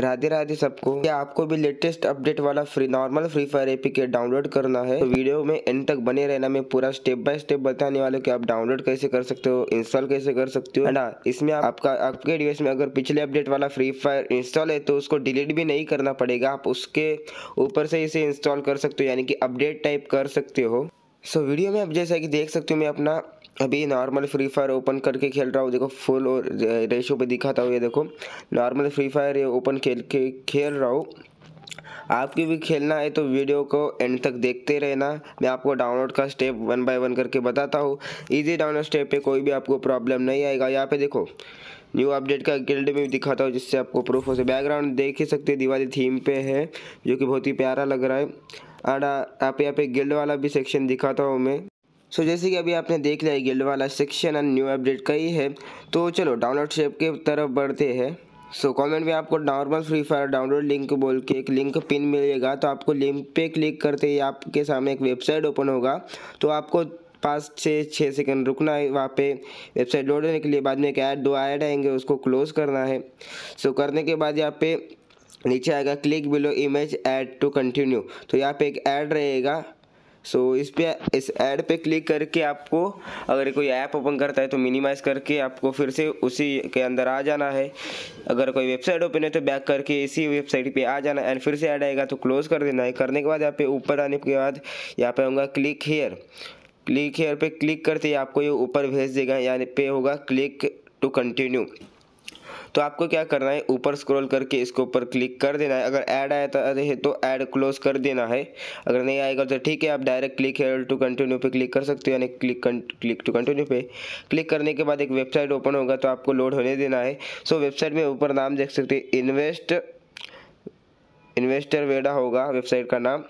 राधे राधे सबको क्या आपको भी लेटेस्ट अपडेट वाला free normal free fire A P K download करना है तो वीडियो में एंड तक बने रहना मैं पूरा स्टेप बाय स्टेप बताने वाले कि आप डाउनलोड कैसे कर सकते हो इंस्टॉल कैसे कर सकते हो ना हाँ, इसमें आपका आपके डिवाइस में अगर पिछले अपडेट वाला फ्री फायर इंस्टॉल है तो उसको डिलीट भी नहीं करना पड़ेगा आप उसके ऊपर से इसे इंस्टॉल कर सकते हो यानी कि अपडेट टाइप कर सकते हो सो so, वीडियो में आप जैसा कि देख सकते हो मैं अपना अभी नॉर्मल फ्री फायर ओपन करके खेल रहा हूँ देखो फुल और रेशो पे दिखाता हूँ ये देखो नॉर्मल फ्री फायर ये ओपन खेल के खेल रहा हूँ आपकी भी खेलना है तो वीडियो को एंड तक देखते रहना मैं आपको डाउनलोड का स्टेप वन बाय वन करके बताता हूँ इजी डाउनलोड स्टेप पे कोई भी आपको प्रॉब्लम नहीं आएगा यहाँ पे देखो न्यू अपडेट का गिल्ड में भी दिखाता हूँ जिससे आपको प्रूफ हो सके बैकग्राउंड देख ही सकते दिवाली थीम पे है जो कि बहुत ही प्यारा लग रहा है और uh, आप यहाँ पे गिल्ड वाला भी सेक्शन दिखाता हूँ मैं सो so, जैसे कि अभी आपने देख लिया गिल्ड वाला सेक्शन एंड न्यू अपडेट का ही है तो चलो डाउनलोड शेप के तरफ बढ़ते हैं सो so, कमेंट में आपको normal free fire download link बोल के एक लिंक पिन मिलेगा तो आपको लिंक पे क्लिक करते ही आपके सामने एक वेबसाइट ओपन होगा तो आपको पाँच से छः सेकंड रुकना है वहाँ पे वेबसाइट लोड होने के लिए बाद में एक ऐड दो ऐड आएंगे उसको क्लोज़ करना है सो so, करने के बाद यहाँ पे नीचे आएगा click below image ad to continue तो यहाँ पे एक ऐड रहेगा सो so, इस पे इस ऐड पे क्लिक करके आपको अगर कोई ऐप ओपन करता है तो मिनिमाइज़ करके आपको फिर से उसी के अंदर आ जाना है अगर कोई वेबसाइट ओपन है तो बैक करके इसी वेबसाइट पे आ जाना एंड फिर से ऐड आएगा तो क्लोज़ कर देना है करने के बाद यहाँ पे ऊपर आने के बाद यहाँ पे होगा क्लिक हेयर क्लिक हेयर पे क्लिक करते ही आपको ये ऊपर भेज देगा यहाँ पे होगा क्लिक टू कंटिन्यू तो आपको क्या करना है ऊपर स्क्रॉल करके इसके ऊपर क्लिक कर देना है अगर ऐड आया था है तो ऐड क्लोज कर देना है अगर नहीं आएगा तो ठीक है आप direct click here to continue पे क्लिक कर सकते हो यानी क्लिक क्लिक टू कंटिन्यू पे क्लिक करने के बाद एक वेबसाइट ओपन होगा तो आपको लोड होने देना है सो वेबसाइट में ऊपर नाम देख सकते हैं इन्वेस्ट इन्वेस्टर वेडा होगा वेबसाइट का नाम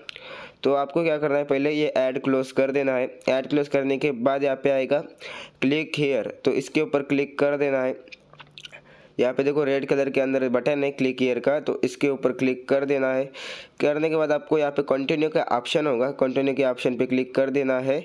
तो आपको क्या करना है पहले ये ऐड क्लोज कर देना है ऐड क्लोज करने के बाद यहाँ पे आएगा क्लिक हेयर तो इसके ऊपर क्लिक कर देना है यहाँ पे देखो रेड कलर के अंदर बटन है क्लिक ईयर का तो इसके ऊपर क्लिक कर देना है करने के बाद आपको यहाँ पे कंटिन्यू का ऑप्शन होगा कंटिन्यू के ऑप्शन पे क्लिक कर देना है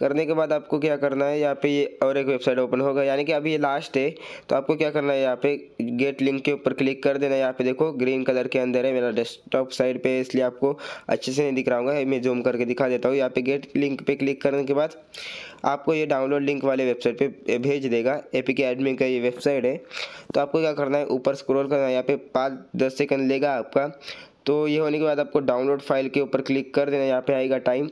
करने के बाद आपको क्या करना है यहाँ पे ये और एक वेबसाइट ओपन होगा यानी कि अभी ये लास्ट है तो आपको क्या करना है यहाँ पे गेट लिंक के ऊपर क्लिक कर देना यहाँ पे देखो ग्रीन कलर के अंदर है मेरा डेस्कटॉप साइड पे इसलिए आपको अच्छे से नहीं दिख रहा होगा मैं जूम करके दिखा देता हूँ यहाँ पे गेट लिंक पे क्लिक करने के बाद आपको ये डाउनलोड लिंक वाले वेबसाइट पर भेज देगा ए पी के एडमिन का ये वेबसाइट है तो आपको क्या करना है ऊपर स्क्रोल करना है यहाँ पे पाँच दस सेकेंड लेगा आपका तो ये होने के बाद आपको डाउनलोड फाइल के ऊपर क्लिक कर देना यहाँ पे आएगा टाइम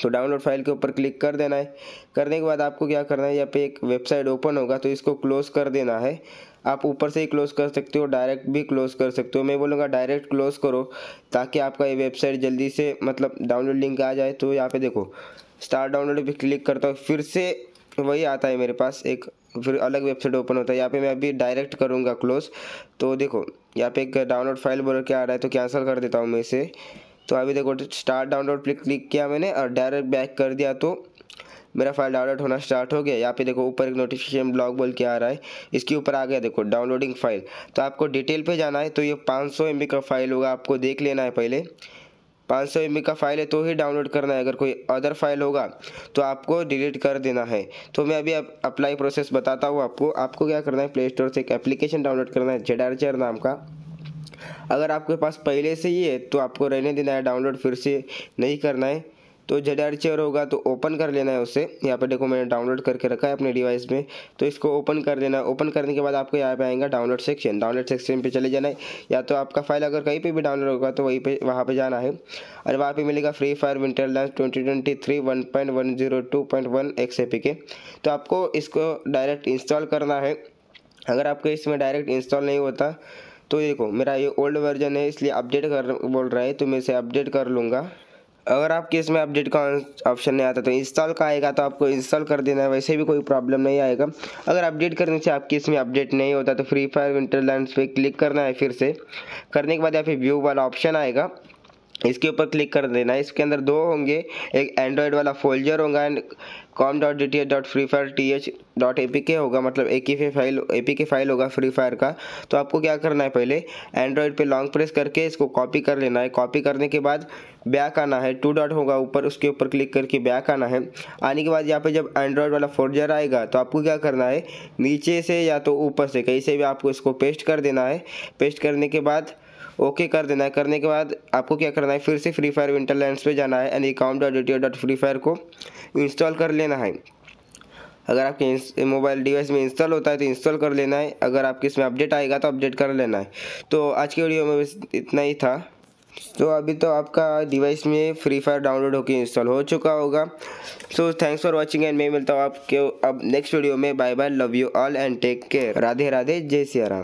तो डाउनलोड फाइल के ऊपर क्लिक कर देना है करने के बाद आपको क्या करना है यहाँ पे एक वेबसाइट ओपन होगा तो इसको क्लोज़ कर देना है आप ऊपर से ही क्लोज़ कर सकते हो डायरेक्ट भी क्लोज़ कर सकते हो मैं बोलूँगा डायरेक्ट क्लोज़ करो ताकि आपका ये वेबसाइट जल्दी से मतलब डाउनलोड लिंक आ जाए तो यहाँ पे देखो स्टार डाउनलोड भी क्लिक करता हूँ फिर से वही आता है मेरे पास एक फिर अलग वेबसाइट ओपन होता है यहाँ पे मैं अभी डायरेक्ट करूँगा क्लोज़ तो देखो यहाँ पे एक डाउनलोड फाइल बोल के आ रहा है तो कैंसिल कर देता हूँ मैं इसे तो अभी देखो स्टार्ट डाउनलोड पे क्लिक किया मैंने और डायरेक्ट बैक कर दिया तो मेरा फाइल डाउनलोड होना स्टार्ट हो गया यहाँ पे देखो ऊपर एक नोटिफिकेशन ब्लॉग बोल के आ रहा है इसके ऊपर आ गया देखो डाउनलोडिंग फाइल तो आपको डिटेल पे जाना है तो ये 500 सौ का फाइल होगा आपको देख लेना है पहले 500 सौ का फाइल है तो ही डाउनलोड करना है अगर कोई अदर फाइल होगा तो आपको डिलीट कर देना है तो मैं अभी अप्लाई प्रोसेस बताता हूँ आपको आपको क्या करना है प्ले स्टोर से एक एप्लीकेशन डाउनलोड करना है जेडारचर नाम का अगर आपके पास पहले से ही है तो आपको रहने देना है डाउनलोड फिर से नहीं करना है तो जेड आर होगा तो ओपन कर लेना है उसे यहाँ पर देखो मैंने डाउनलोड करके रखा है अपने डिवाइस में तो इसको ओपन कर लेना है ओपन करने के बाद आपको यहाँ पे आएगा डाउनलोड सेक्शन डाउनलोड सेक्शन पे चले जाना है या तो आपका फाइल अगर कहीं पे भी डाउनलोड होगा तो वहीं पे वहाँ पे जाना है और वहाँ पर मिलेगा free fire winter line twenty twenty three one point one zero two point one x A P K तो आपको इसको डायरेक्ट इंस्टॉल करना है अगर आपको इसमें डायरेक्ट इंस्टॉल नहीं होता तो ये देखो मेरा ये ओल्ड वर्जन है इसलिए अपडेट कर बोल रहा है तो मैं इसे अपडेट कर लूँगा अगर आपके इसमें अपडेट का ऑप्शन नहीं आता तो इंस्टॉल का आएगा तो आपको इंस्टॉल कर देना है वैसे भी कोई प्रॉब्लम नहीं आएगा अगर अपडेट करने से आपके इसमें अपडेट नहीं होता तो फ्री फायर लैंड पे क्लिक करना है फिर से करने के बाद या फिर व्यू वाला ऑप्शन आएगा इसके ऊपर क्लिक कर देना इसके अंदर दो होंगे एक एंड्रॉयड वाला फोल्जर होगा and com dot D T H dot free fire T H dot A P K होगा मतलब एक ही file A P K file होगा फ्री फायर का तो आपको क्या करना है पहले एंड्रॉयड पे लॉन्ग प्रेस करके इसको कॉपी कर लेना है कॉपी करने के बाद बैक आना है टू डॉट होगा ऊपर उसके ऊपर क्लिक करके बैक आना है आने के बाद यहाँ पे जब एंड्रॉयड वाला फोल्जर आएगा तो आपको क्या करना है नीचे से या तो ऊपर से कहीं से भी आपको इसको पेस्ट कर देना है पेस्ट करने के बाद ओके कर देना है करने के बाद आपको क्या करना है फिर से फ्री फायर विंटरलैंड्स पर जाना है and account dot D dot free fire को इंस्टॉल कर लेना है अगर आपके मोबाइल डिवाइस में इंस्टॉल होता है तो इंस्टॉल कर लेना है अगर आपके इसमें अपडेट आएगा तो अपडेट कर लेना है तो आज के वीडियो में बस इतना ही था तो अभी तो आपका डिवाइस में फ्री फायर डाउनलोड होकर इंस्टॉल हो चुका होगा so thanks for watching and मैं मिलता हूँ आपके अब नेक्स्ट वीडियो में bye bye love you all and take care Radhe Radhe जय सिया